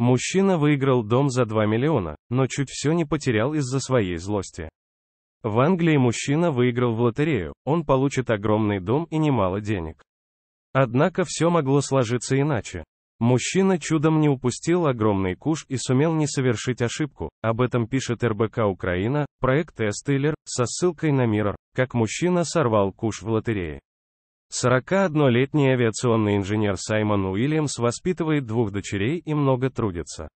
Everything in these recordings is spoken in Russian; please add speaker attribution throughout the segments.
Speaker 1: Мужчина выиграл дом за 2 миллиона, но чуть все не потерял из-за своей злости. В Англии мужчина выиграл в лотерею, он получит огромный дом и немало денег. Однако все могло сложиться иначе. Мужчина чудом не упустил огромный куш и сумел не совершить ошибку, об этом пишет РБК Украина, проект Эстейлер, со ссылкой на Миррор, как мужчина сорвал куш в лотерее. 41-летний авиационный инженер Саймон Уильямс воспитывает двух дочерей и много трудится.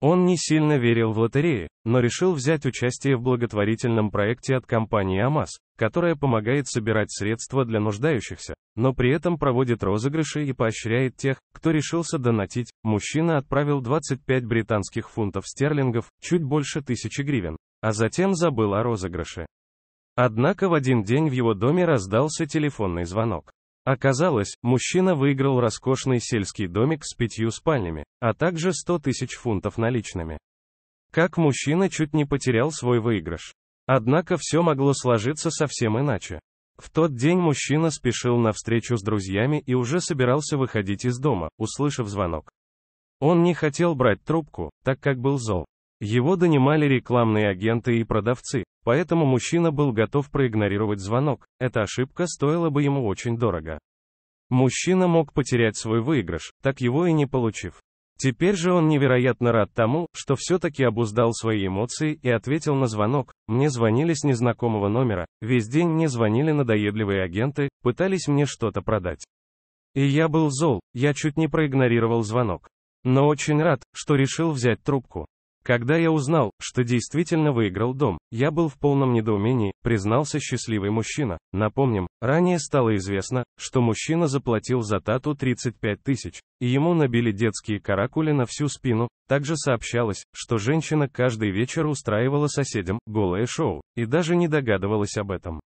Speaker 1: Он не сильно верил в лотереи, но решил взять участие в благотворительном проекте от компании АМАС, которая помогает собирать средства для нуждающихся, но при этом проводит розыгрыши и поощряет тех, кто решился донатить. Мужчина отправил 25 британских фунтов стерлингов, чуть больше тысячи гривен, а затем забыл о розыгрыше. Однако в один день в его доме раздался телефонный звонок. Оказалось, мужчина выиграл роскошный сельский домик с пятью спальнями, а также 100 тысяч фунтов наличными. Как мужчина чуть не потерял свой выигрыш. Однако все могло сложиться совсем иначе. В тот день мужчина спешил на встречу с друзьями и уже собирался выходить из дома, услышав звонок. Он не хотел брать трубку, так как был зол. Его донимали рекламные агенты и продавцы, поэтому мужчина был готов проигнорировать звонок, эта ошибка стоила бы ему очень дорого. Мужчина мог потерять свой выигрыш, так его и не получив. Теперь же он невероятно рад тому, что все-таки обуздал свои эмоции и ответил на звонок. Мне звонили с незнакомого номера, весь день мне звонили надоедливые агенты, пытались мне что-то продать. И я был зол, я чуть не проигнорировал звонок. Но очень рад, что решил взять трубку. Когда я узнал, что действительно выиграл дом, я был в полном недоумении, признался счастливый мужчина. Напомним, ранее стало известно, что мужчина заплатил за тату 35 тысяч, и ему набили детские каракули на всю спину. Также сообщалось, что женщина каждый вечер устраивала соседям голое шоу, и даже не догадывалась об этом.